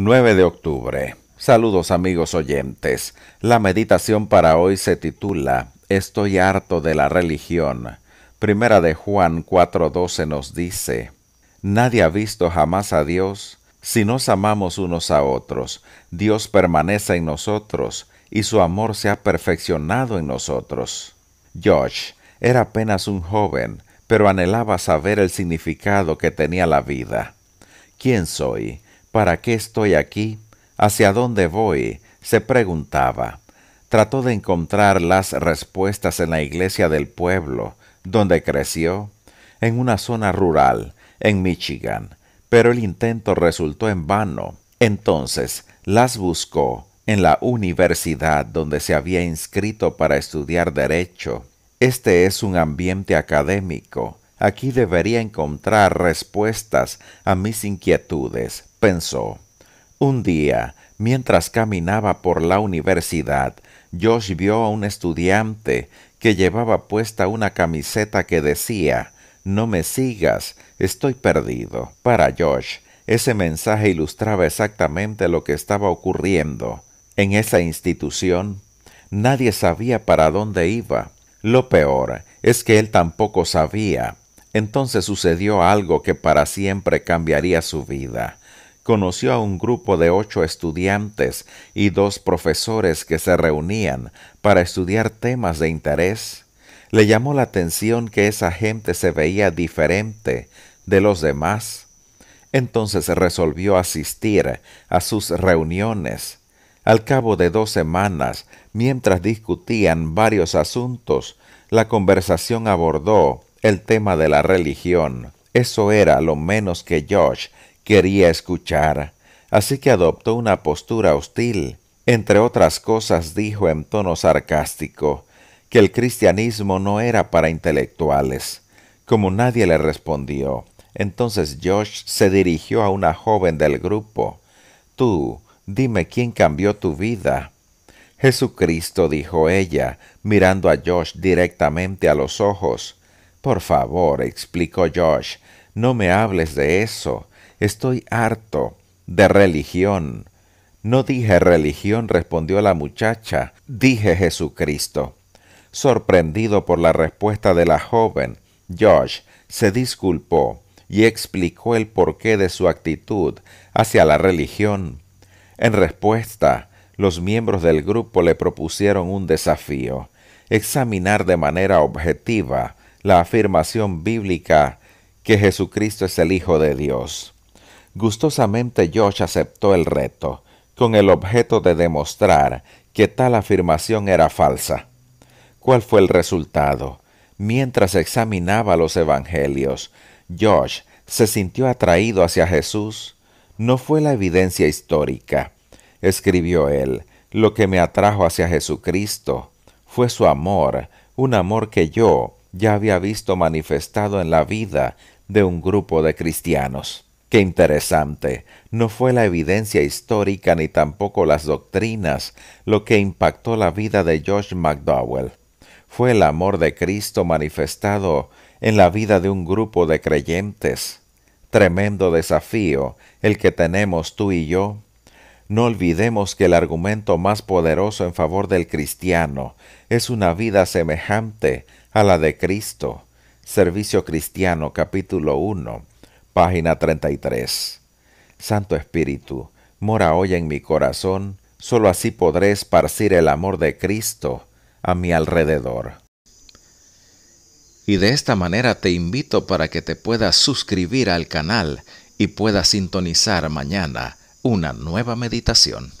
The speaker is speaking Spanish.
9 de octubre. Saludos amigos oyentes. La meditación para hoy se titula Estoy harto de la religión. Primera de Juan 4:12 nos dice, Nadie ha visto jamás a Dios. Si nos amamos unos a otros, Dios permanece en nosotros y su amor se ha perfeccionado en nosotros. Josh era apenas un joven, pero anhelaba saber el significado que tenía la vida. ¿Quién soy? ¿Para qué estoy aquí? ¿Hacia dónde voy? se preguntaba. Trató de encontrar las respuestas en la iglesia del pueblo, donde creció, en una zona rural, en Michigan, pero el intento resultó en vano. Entonces las buscó en la universidad donde se había inscrito para estudiar derecho. Este es un ambiente académico, Aquí debería encontrar respuestas a mis inquietudes, pensó. Un día, mientras caminaba por la universidad, Josh vio a un estudiante que llevaba puesta una camiseta que decía No me sigas, estoy perdido. Para Josh, ese mensaje ilustraba exactamente lo que estaba ocurriendo en esa institución. Nadie sabía para dónde iba. Lo peor es que él tampoco sabía entonces sucedió algo que para siempre cambiaría su vida. Conoció a un grupo de ocho estudiantes y dos profesores que se reunían para estudiar temas de interés. Le llamó la atención que esa gente se veía diferente de los demás. Entonces resolvió asistir a sus reuniones. Al cabo de dos semanas, mientras discutían varios asuntos, la conversación abordó el tema de la religión. Eso era lo menos que Josh quería escuchar, así que adoptó una postura hostil. Entre otras cosas dijo en tono sarcástico que el cristianismo no era para intelectuales. Como nadie le respondió, entonces Josh se dirigió a una joven del grupo. Tú, dime quién cambió tu vida. Jesucristo, dijo ella, mirando a Josh directamente a los ojos. Por favor, explicó Josh, no me hables de eso. Estoy harto. De religión. No dije religión, respondió la muchacha. Dije Jesucristo. Sorprendido por la respuesta de la joven, Josh se disculpó y explicó el porqué de su actitud hacia la religión. En respuesta, los miembros del grupo le propusieron un desafío, examinar de manera objetiva la afirmación bíblica que Jesucristo es el Hijo de Dios. Gustosamente Josh aceptó el reto, con el objeto de demostrar que tal afirmación era falsa. ¿Cuál fue el resultado? Mientras examinaba los evangelios, Josh se sintió atraído hacia Jesús. No fue la evidencia histórica, escribió él, lo que me atrajo hacia Jesucristo. Fue su amor, un amor que yo ya había visto manifestado en la vida de un grupo de cristianos. Qué interesante, no fue la evidencia histórica ni tampoco las doctrinas lo que impactó la vida de George McDowell. Fue el amor de Cristo manifestado en la vida de un grupo de creyentes. Tremendo desafío el que tenemos tú y yo no olvidemos que el argumento más poderoso en favor del cristiano es una vida semejante a la de Cristo. Servicio Cristiano capítulo 1, página 33. Santo Espíritu, mora hoy en mi corazón, Solo así podré esparcir el amor de Cristo a mi alrededor. Y de esta manera te invito para que te puedas suscribir al canal y puedas sintonizar mañana una nueva meditación.